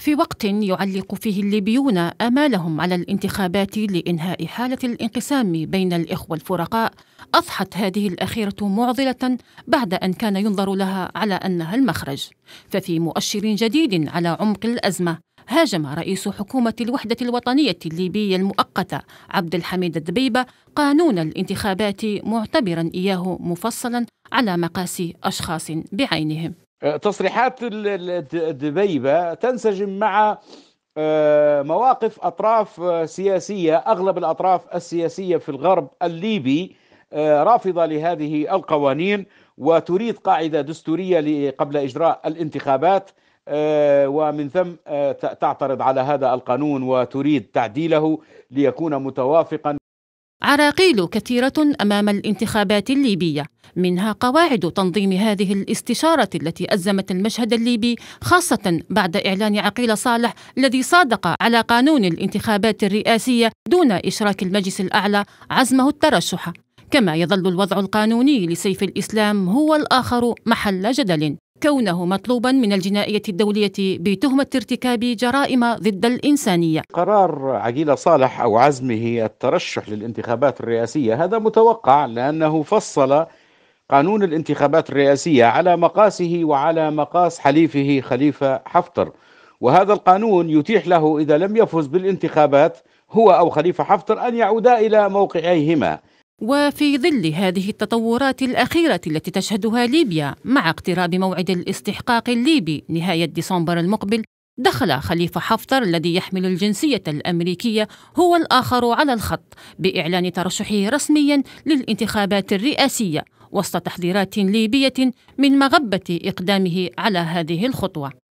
في وقت يعلق فيه الليبيون امالهم على الانتخابات لانهاء حاله الانقسام بين الاخوه الفرقاء اضحت هذه الاخيره معضله بعد ان كان ينظر لها على انها المخرج ففي مؤشر جديد على عمق الازمه هاجم رئيس حكومة الوحدة الوطنية الليبية المؤقتة عبد الحميد الدبيبة قانون الانتخابات معتبرا إياه مفصلا على مقاس أشخاص بعينهم تصريحات دبيبة تنسجم مع آه، مواقف أطراف آه، سياسية أغلب الأطراف السياسية في الغرب الليبي آه، رافضة لهذه القوانين وتريد قاعدة دستورية قبل إجراء الانتخابات ومن ثم تعترض على هذا القانون وتريد تعديله ليكون متوافقا عراقيل كثيرة أمام الانتخابات الليبية منها قواعد تنظيم هذه الاستشارة التي أزمت المشهد الليبي خاصة بعد إعلان عقيل صالح الذي صادق على قانون الانتخابات الرئاسية دون إشراك المجلس الأعلى عزمه الترشح كما يظل الوضع القانوني لسيف الإسلام هو الآخر محل جدل كونه مطلوبا من الجنائية الدولية بتهمة ارتكاب جرائم ضد الإنسانية قرار عقيلة صالح أو عزمه الترشح للانتخابات الرئاسية هذا متوقع لأنه فصل قانون الانتخابات الرئاسية على مقاسه وعلى مقاس حليفه خليفة حفتر وهذا القانون يتيح له إذا لم يفز بالانتخابات هو أو خليفة حفتر أن يعودا إلى موقعيهما وفي ظل هذه التطورات الأخيرة التي تشهدها ليبيا مع اقتراب موعد الاستحقاق الليبي نهاية ديسمبر المقبل دخل خليفة حفتر الذي يحمل الجنسية الأمريكية هو الآخر على الخط بإعلان ترشحه رسميا للانتخابات الرئاسية وسط تحذيرات ليبية من مغبة إقدامه على هذه الخطوة